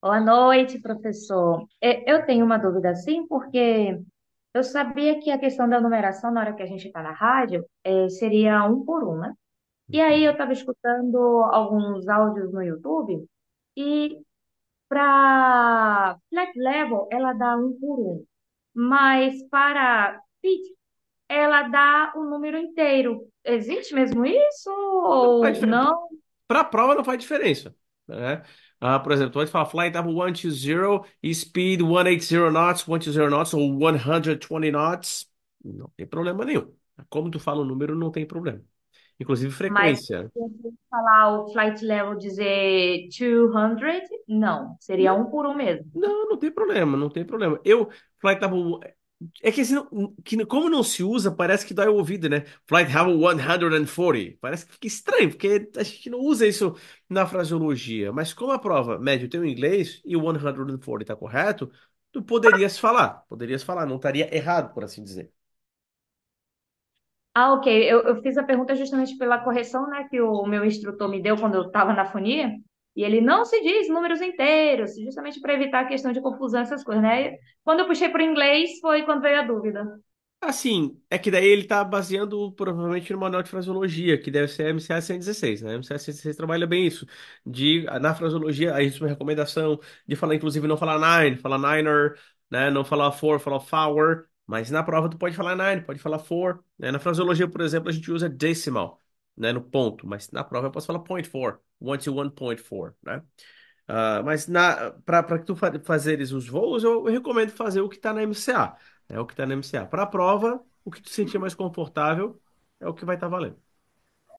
Boa noite, professor. É, eu tenho uma dúvida assim, porque eu sabia que a questão da numeração na hora que a gente está na rádio é, seria um por um, né? E aí uhum. eu estava escutando alguns áudios no YouTube e para flat level ela dá um por um, mas para pitch ela dá o número inteiro. Existe mesmo isso Não ou faz diferença. não? Para a prova não faz diferença. Né? Uh, por exemplo, tu pode falar flight level 120 e speed 180 knots, 120 knots ou 120 knots. Não tem problema nenhum. Como tu fala o número, não tem problema. Inclusive frequência. Mas se eu falar o flight level dizer 200, não. Seria um por um mesmo. Não, não tem problema, não tem problema. Eu, flight level é que, assim, que como não se usa, parece que dói o ouvido, né? Flight Level 140. Parece que fica estranho, porque a gente não usa isso na fraseologia. Mas como a prova mede o teu inglês e o 140 está correto, tu poderias falar. Poderias falar, não estaria errado, por assim dizer. Ah, ok. Eu, eu fiz a pergunta justamente pela correção, né, que o meu instrutor me deu quando eu estava na fonia. E ele não se diz números inteiros, justamente para evitar a questão de confusão, essas coisas, né? Quando eu puxei para o inglês, foi quando veio a dúvida. Assim, é que daí ele está baseando provavelmente no manual de fraseologia, que deve ser a MCA 116, né? A MCA 116 trabalha bem isso, de, na fraseologia, aí isso é uma recomendação de falar, inclusive, não falar nine, falar niner, né? Não falar for, falar four, mas na prova tu pode falar nine, pode falar four, né? Na fraseologia, por exemplo, a gente usa decimal, né, no ponto, mas na prova eu posso falar point four, one to one point four, né? Uh, mas para que tu fa fazeres os voos, eu, eu, recomendo fazer o que está na MCA, né, o que está na MCA. Para a prova, o que tu sentir mais confortável é o que vai estar tá valendo.